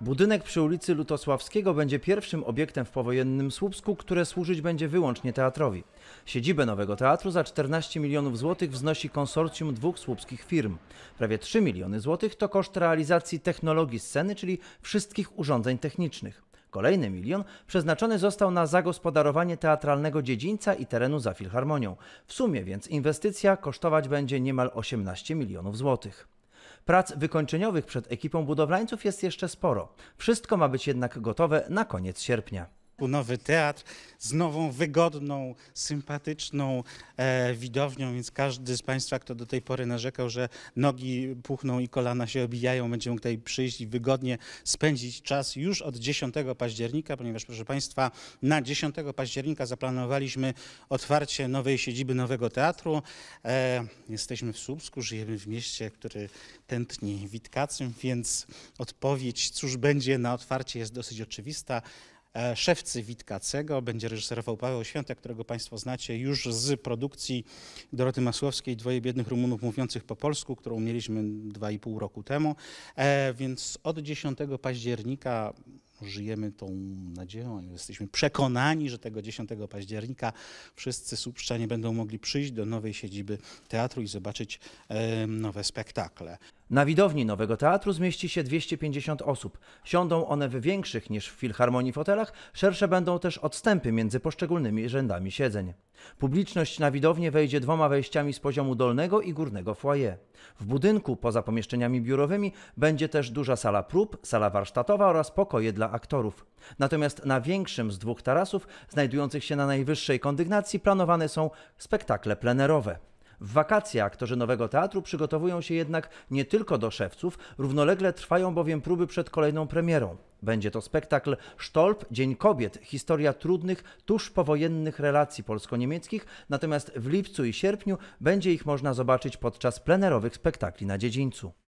Budynek przy ulicy Lutosławskiego będzie pierwszym obiektem w powojennym Słupsku, które służyć będzie wyłącznie teatrowi. Siedzibę nowego teatru za 14 milionów złotych wznosi konsorcjum dwóch słupskich firm. Prawie 3 miliony złotych to koszt realizacji technologii sceny, czyli wszystkich urządzeń technicznych. Kolejny milion przeznaczony został na zagospodarowanie teatralnego dziedzińca i terenu za filharmonią. W sumie więc inwestycja kosztować będzie niemal 18 milionów złotych. Prac wykończeniowych przed ekipą budowlańców jest jeszcze sporo. Wszystko ma być jednak gotowe na koniec sierpnia nowy teatr z nową, wygodną, sympatyczną e, widownią, więc każdy z Państwa, kto do tej pory narzekał, że nogi puchną i kolana się obijają, będzie mógł tutaj przyjść i wygodnie spędzić czas już od 10 października, ponieważ proszę Państwa, na 10 października zaplanowaliśmy otwarcie nowej siedziby Nowego Teatru. E, jesteśmy w Słupsku, żyjemy w mieście, który tętni witkacym, więc odpowiedź, cóż będzie na otwarcie jest dosyć oczywista. E, szewcy Witkacego. Będzie reżyserował Paweł Świętek, którego Państwo znacie już z produkcji Doroty Masłowskiej Dwoje biednych Rumunów mówiących po polsku, którą mieliśmy dwa i pół roku temu. E, więc od 10 października żyjemy tą nadzieją, jesteśmy przekonani, że tego 10 października wszyscy Słupszczanie będą mogli przyjść do nowej siedziby teatru i zobaczyć nowe spektakle. Na widowni Nowego Teatru zmieści się 250 osób. Siądą one w większych niż w Filharmonii fotelach, szersze będą też odstępy między poszczególnymi rzędami siedzeń. Publiczność na widownię wejdzie dwoma wejściami z poziomu dolnego i górnego foyer. W budynku, poza pomieszczeniami biurowymi, będzie też duża sala prób, sala warsztatowa oraz pokoje dla aktorów. Natomiast na większym z dwóch tarasów, znajdujących się na najwyższej kondygnacji, planowane są spektakle plenerowe. W wakacje aktorzy Nowego Teatru przygotowują się jednak nie tylko do szewców, równolegle trwają bowiem próby przed kolejną premierą. Będzie to spektakl Sztolp, Dzień Kobiet, historia trudnych, tuż powojennych relacji polsko-niemieckich, natomiast w lipcu i sierpniu będzie ich można zobaczyć podczas plenerowych spektakli na dziedzińcu.